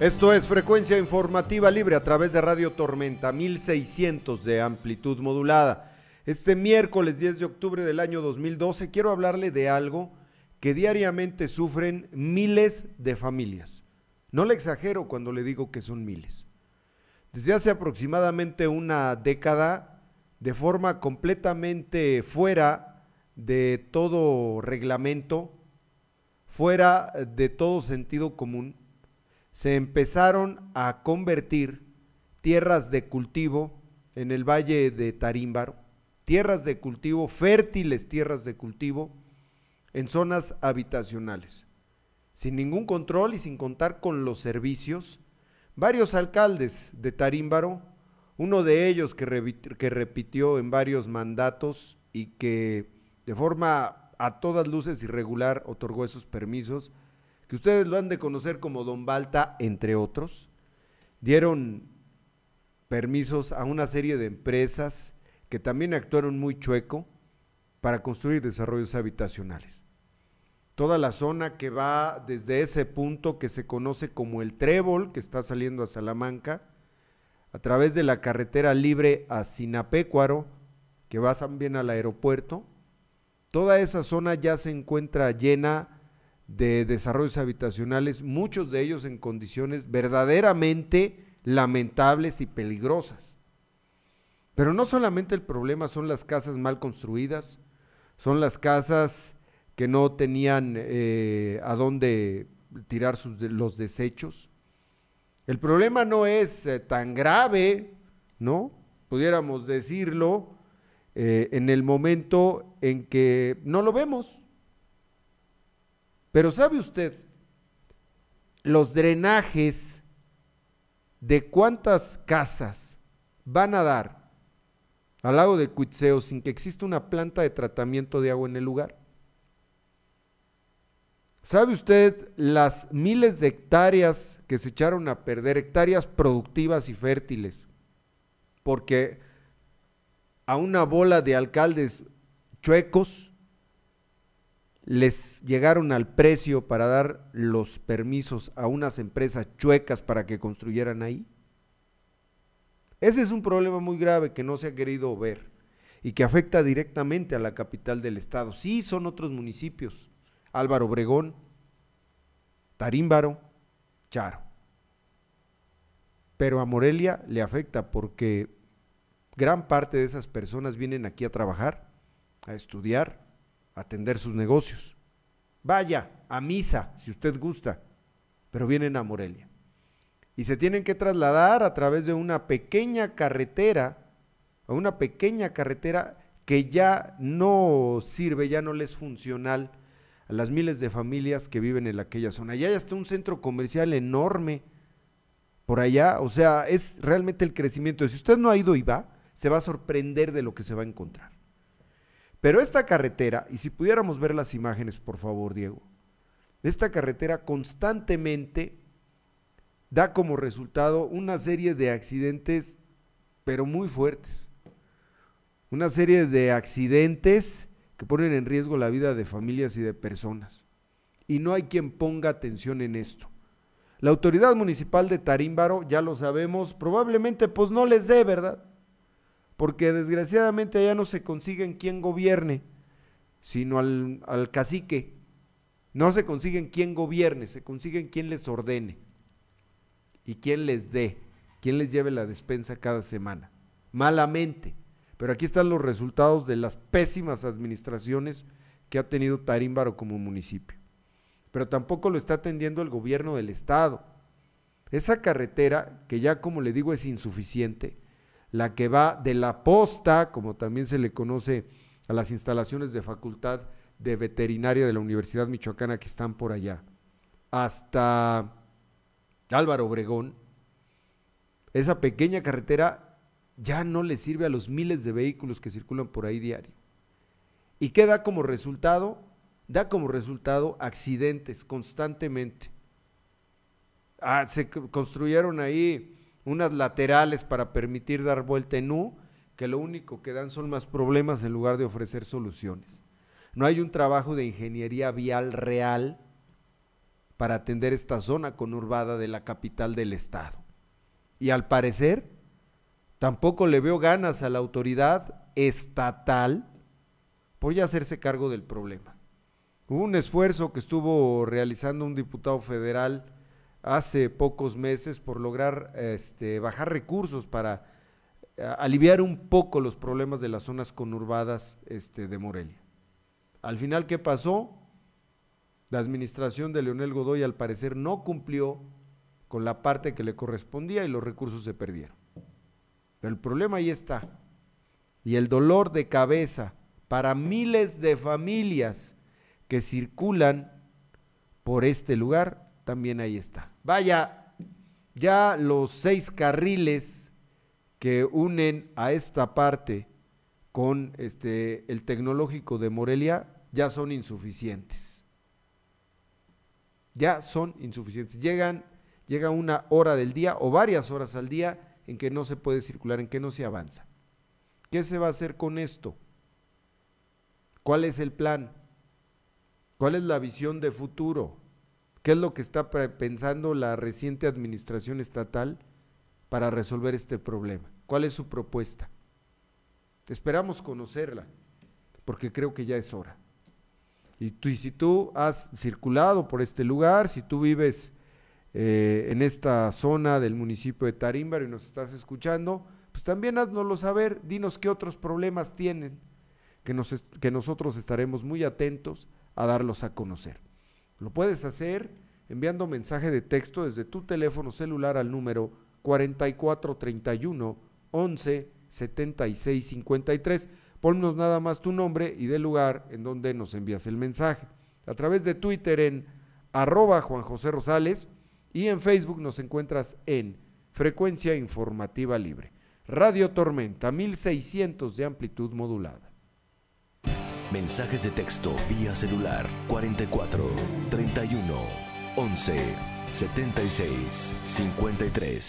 Esto es Frecuencia Informativa Libre a través de Radio Tormenta 1600 de amplitud modulada. Este miércoles 10 de octubre del año 2012 quiero hablarle de algo que diariamente sufren miles de familias. No le exagero cuando le digo que son miles. Desde hace aproximadamente una década, de forma completamente fuera de todo reglamento, fuera de todo sentido común, se empezaron a convertir tierras de cultivo en el valle de Tarímbaro, tierras de cultivo, fértiles tierras de cultivo, en zonas habitacionales. Sin ningún control y sin contar con los servicios, varios alcaldes de Tarímbaro, uno de ellos que, que repitió en varios mandatos y que de forma a todas luces irregular otorgó esos permisos, que ustedes lo han de conocer como Don Balta, entre otros, dieron permisos a una serie de empresas que también actuaron muy chueco para construir desarrollos habitacionales. Toda la zona que va desde ese punto que se conoce como el Trébol, que está saliendo a Salamanca, a través de la carretera libre a Sinapecuaro, que va también al aeropuerto, toda esa zona ya se encuentra llena de desarrollos habitacionales, muchos de ellos en condiciones verdaderamente lamentables y peligrosas. Pero no solamente el problema son las casas mal construidas, son las casas que no tenían eh, a dónde tirar los desechos. El problema no es eh, tan grave, ¿no? Pudiéramos decirlo eh, en el momento en que no lo vemos, pero ¿sabe usted los drenajes de cuántas casas van a dar al lago de Cuitseo sin que exista una planta de tratamiento de agua en el lugar? ¿Sabe usted las miles de hectáreas que se echaron a perder, hectáreas productivas y fértiles? Porque a una bola de alcaldes chuecos les llegaron al precio para dar los permisos a unas empresas chuecas para que construyeran ahí? Ese es un problema muy grave que no se ha querido ver y que afecta directamente a la capital del estado. Sí, son otros municipios, Álvaro Obregón, Tarímbaro, Charo. Pero a Morelia le afecta porque gran parte de esas personas vienen aquí a trabajar, a estudiar, atender sus negocios. Vaya a misa si usted gusta, pero vienen a Morelia. Y se tienen que trasladar a través de una pequeña carretera, a una pequeña carretera que ya no sirve, ya no les es funcional a las miles de familias que viven en aquella zona. Allá ya está un centro comercial enorme por allá, o sea, es realmente el crecimiento. Si usted no ha ido y va, se va a sorprender de lo que se va a encontrar. Pero esta carretera, y si pudiéramos ver las imágenes, por favor, Diego, esta carretera constantemente da como resultado una serie de accidentes, pero muy fuertes. Una serie de accidentes que ponen en riesgo la vida de familias y de personas. Y no hay quien ponga atención en esto. La autoridad municipal de Tarímbaro, ya lo sabemos, probablemente pues no les dé, ¿verdad? porque desgraciadamente allá no se consiguen quien gobierne, sino al, al cacique. No se consiguen quien gobierne, se consiguen quien les ordene y quién les dé, quien les lleve la despensa cada semana. Malamente. Pero aquí están los resultados de las pésimas administraciones que ha tenido Tarímbaro como municipio. Pero tampoco lo está atendiendo el gobierno del Estado. Esa carretera, que ya como le digo es insuficiente, la que va de la posta, como también se le conoce a las instalaciones de Facultad de Veterinaria de la Universidad Michoacana que están por allá, hasta Álvaro Obregón, esa pequeña carretera ya no le sirve a los miles de vehículos que circulan por ahí diario. ¿Y qué da como resultado? Da como resultado accidentes constantemente. Ah, se construyeron ahí unas laterales para permitir dar vuelta en U, que lo único que dan son más problemas en lugar de ofrecer soluciones. No hay un trabajo de ingeniería vial real para atender esta zona conurbada de la capital del estado. Y al parecer, tampoco le veo ganas a la autoridad estatal por ya hacerse cargo del problema. Hubo un esfuerzo que estuvo realizando un diputado federal, hace pocos meses por lograr este, bajar recursos para eh, aliviar un poco los problemas de las zonas conurbadas este, de Morelia. Al final, ¿qué pasó? La administración de Leonel Godoy al parecer no cumplió con la parte que le correspondía y los recursos se perdieron. Pero el problema ahí está. Y el dolor de cabeza para miles de familias que circulan por este lugar también ahí está. Vaya, ya los seis carriles que unen a esta parte con este, el tecnológico de Morelia ya son insuficientes. Ya son insuficientes. Llegan, llega una hora del día o varias horas al día en que no se puede circular, en que no se avanza. ¿Qué se va a hacer con esto? ¿Cuál es el plan? ¿Cuál es la visión de futuro? ¿Qué es lo que está pensando la reciente administración estatal para resolver este problema? ¿Cuál es su propuesta? Esperamos conocerla, porque creo que ya es hora. Y, tú, si tú has circulado por este lugar, si tú vives eh, en esta zona del municipio de Tarímbaro y nos estás escuchando, pues también haznoslo saber, dinos qué otros problemas tienen, que nosotros estaremos muy atentos a darlos a conocer. Lo puedes hacer enviando mensaje de texto desde tu teléfono celular al número 4431 11 76 53. Ponnos nada más tu nombre y del lugar en donde nos envías el mensaje. A través de Twitter en arroba Juan José Rosales y en Facebook nos encuentras en Frecuencia Informativa Libre. Radio Tormenta, 1600 de amplitud modulada. Mensajes de texto vía celular 44 31 11 76 53.